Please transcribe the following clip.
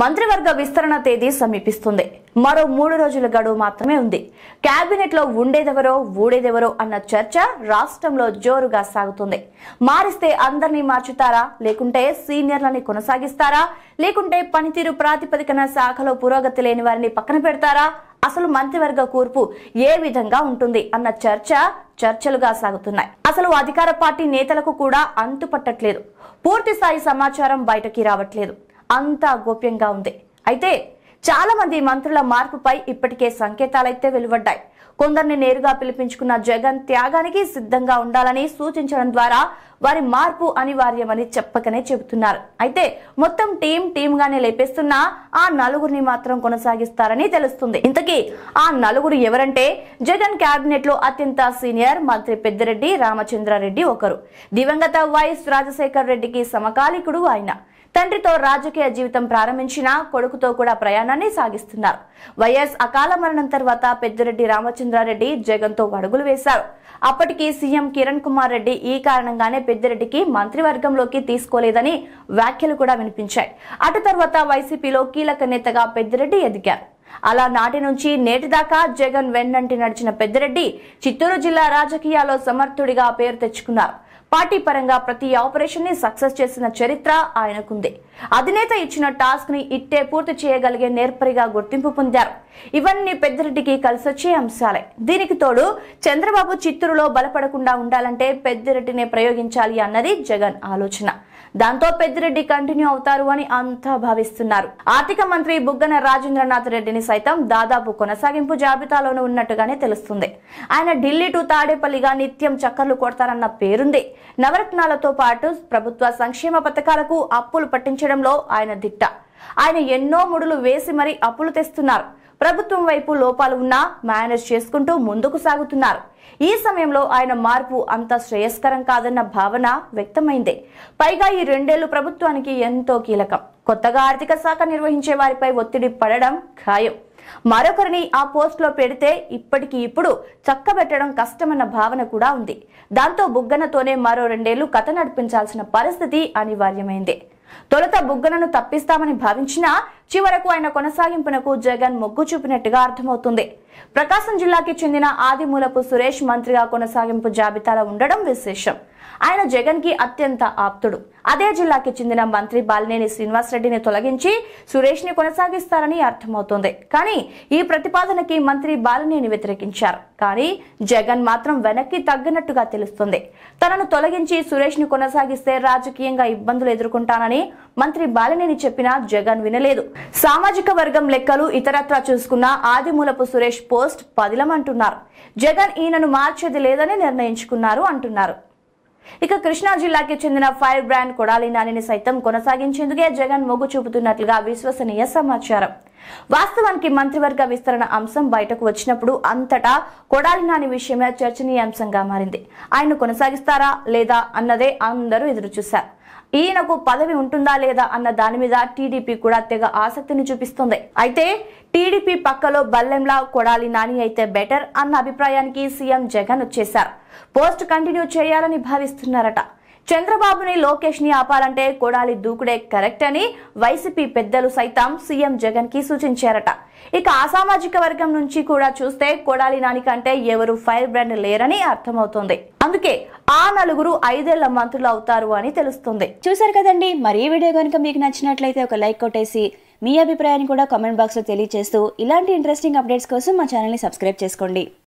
మంత్రివర్గ విస్తరణ తేదీ సమీపిస్తుంది మరో మూడు రోజుల గడువు మాత్రమే ఉంది కేబినెట్ లో ఉండేదెవరో ఊడేదెవరో అన్న చర్చ రాష్ట్రంలో జోరుగా సాగుతుంది మారిస్తే అందరినీ మార్చుతారా లేకుంటే సీనియర్లని కొనసాగిస్తారా లేకుంటే పనితీరు ప్రాతిపదికన శాఖలో పురోగతి లేని వారిని పక్కన పెడతారా అసలు మంత్రివర్గ కూర్పు ఏ విధంగా ఉంటుంది అన్న చర్చ చర్చలుగా సాగుతున్నాయి అసలు అధికార పార్టీ నేతలకు కూడా అంతుపట్టట్లేదు పూర్తి స్థాయి సమాచారం బయటకి రావట్లేదు అంత గోప్యంగా ఉంది అయితే చాలా మంది మంత్రుల మార్పుపై ఇప్పటికే సంకేతాలైతే వెలువడ్డాయి కొందరిని నేరుగా పిలిపించుకున్న జగన్ త్యాగానికి సిద్ధంగా ఉండాలని సూచించడం ద్వారా వారి మార్పు అనివార్యమని చెప్పకనే చెబుతున్నారు అయితే మొత్తం టీం టీమ్ గానే లేపేస్తున్నా ఆ నలుగురిని మాత్రం కొనసాగిస్తారని తెలుస్తుంది ఇంతకీ ఆ నలుగురు ఎవరంటే జగన్ కేబినెట్ లో అత్యంత సీనియర్ మంత్రి పెద్దిరెడ్డి రామచంద్రారెడ్డి ఒకరు దివంగత వైఎస్ రాజశేఖర్ రెడ్డికి సమకాలికుడు ఆయన తండ్రితో రాజకీయ జీవితం ప్రారంభించిన కొడుకుతో కూడా ప్రయాణాన్ని సాగిస్తున్నారు వైఎస్ అకాల మరణం తర్వాత పెద్దిరెడ్డి రామచంద్రారెడ్డి జగన్తో అడుగులు వేశారు అప్పటికి సీఎం కిరణ్ కుమార్ రెడ్డి ఈ కారణంగానే పెద్దిరెడ్డికి మంత్రివర్గంలోకి తీసుకోలేదని వ్యాఖ్యలు కూడా వినిపించాయి అటు తర్వాత వైసీపీలో కీలక నేతగా పెద్దిరెడ్డి ఎదిగారు అలా నాటి నుంచి నేటి దాకా జగన్ వెన్నంటి నడిచిన పెద్దిరెడ్డి చిత్తూరు జిల్లా రాజకీయాల్లో సమర్థుడిగా పేరు తెచ్చుకున్నారు పార్టీ పరంగా ప్రతి ఆపరేషన్ ని సక్సెస్ చేసిన చరిత్ర ఆయనకుంది అధినేత ఇచ్చిన టాస్క్ ని ఇట్టే పూర్తి చేయగలిగే నేర్పరిగా గుర్తింపు పొందారు ఇవన్నీ పెద్దిరెడ్డికి కలిసొచ్చే అంశాలే దీనికి తోడు చంద్రబాబు చిత్తూరులో బలపడకుండా ఉండాలంటే పెద్దిరెడ్డినే ప్రయోగించాలి అన్నది జగన్ ఆలోచన దాంతో పెద్దిరెడ్డి కంటిన్యూ అవుతారు అని అంతా భావిస్తున్నారు ఆర్థిక మంత్రి బుగ్గన రాజేంద్రనాథ్ రెడ్డిని సైతం దాదాపు కొనసాగింపు జాబితాలోనూ ఉన్నట్టుగానే తెలుస్తుంది ఆయన ఢిల్లీ టు తాడేపల్లిగా నిత్యం చక్కర్లు కొడతారన్న పేరుంది నవరత్నాలతో పాటు ప్రభుత్వ సంక్షేమ పథకాలకు అప్పులు పట్టించడంలో ఆయన దిట్ట ఆయన ఎన్నో ముడులు వేసి మరీ అప్పులు తెస్తున్నారు ప్రభుత్వం వైపు లోపాలు ఉన్నా మేనేజ్ చేసుకుంటూ ముందుకు సాగుతున్నారు ఈ సమయంలో ఆయన మార్పు అంత శ్రేయస్కరం కాదన్న భావన వ్యక్తమైంది పైగా ఈ రెండేళ్లు ప్రభుత్వానికి ఎంతో కీలకం కొత్తగా ఆర్థిక శాఖ నిర్వహించే వారిపై ఒత్తిడి పడడం ఖాయం మరొకరిని ఆ పోస్టులో పెడితే ఇప్పటికి ఇప్పుడు చక్కబెట్టడం కష్టమన్న భావన కూడా ఉంది దాంతో బుగ్గనతోనే మరో రెండేళ్లు కథ నడిపించాల్సిన పరిస్థితి అనివార్యమైంది తొలుత బుగ్గనను తప్పిస్తామని భావించినా చివరకు ఆయన కొనసాగింపునకు జగన్ మొగ్గు చూపినట్టుగా అర్థమవుతుంది ప్రకాశం జిల్లాకి చెందిన ఆదిమూలపు సురేష్ మంత్రిగా కొనసాగింపు జాబితాలో ఉండడం విశేషం ఆయన జగన్ కి అత్యంత ఆప్తుడు అదే జిల్లాకి చెందిన మంత్రి బాలినేని శ్రీనివాసరెడ్డిని తొలగించి సురేష్ ని కొనసాగిస్తారని అర్థమవుతోంది కానీ ఈ ప్రతిపాదనకి మంత్రి బాలినేని వ్యతిరేకించారు కానీ జగన్ మాత్రం వెనక్కి తగ్గినట్టుగా తెలుస్తుంది తనను తొలగించి సురేష్ ని కొనసాగిస్తే రాజకీయంగా ఇబ్బందులు ఎదుర్కొంటానని మంత్రి బాలినేని చెప్పినా జగన్ వినలేదు సామాజిక వర్గం లెక్కలు ఇతరత్రా చూసుకున్న ఆదిమూలపు సురేష్ పోస్ట్ పదిలం అంటున్నారు జగన్ ఈయనను మార్చేది లేదని నిర్ణయించుకున్నారు అంటున్నారు ఇక కృష్ణా జిల్లాకి చెందిన ఫైర్ బ్రాండ్ కొడాలి నానిని సైతం కొనసాగించేందుకే జగన్ మొగ్గు చూపుతున్నట్లుగా విశ్వసనీయ సమాచారం వాస్తవానికి మంత్రివర్గ విస్తరణ అంశం బయటకు వచ్చినప్పుడు అంతటా కొడాలి నాని విషయమే చర్చనీయాంశంగా మారింది ఆయన కొనసాగిస్తారా లేదా అన్నదే అందరూ ఎదురుచూశారు ఈయనకు పదవి ఉంటుందా లేదా అన్న దాని మీద టీడీపీ కూడా తెగ ఆసక్తిని చూపిస్తుంది అయితే టీడీపీ పక్కలో బల్లెంలా కొడాలి నాని అయితే బెటర్ అన్న అభిప్రాయానికి సీఎం జగన్ వచ్చేశారు పోస్ట్ కంటిన్యూ చేయాలని భావిస్తున్నారట చంద్రబాబుని లోకేష్ ని ఆపాలంటే కొడాలి దూకుడే కరెక్ట్ అని వైసీపీ పెద్దలు సైతం సీఎం జగన్ కి సూచించారట ఇక అసామాజిక వర్గం నుంచి కూడా చూస్తే కొడాలి నాని కంటే ఎవరు ఫైర్ బ్రాండ్ లేరని అర్థమవుతుంది అందుకే ఆ నలుగురు ఐదేళ్ల మంత్రులు అవుతారు అని తెలుస్తుంది చూసారు కదండి మరి వీడియో కనుక మీకు నచ్చినట్లయితే ఒక లైక్ కొట్టేసి మీ అభిప్రాయాన్ని కూడా కామెంట్ బాక్స్ లో తెలియజేస్తూ ఇలాంటి ఇంట్రెస్టింగ్ అప్డేట్స్ కోసం మా ని సబ్స్క్రైబ్ చేసుకోండి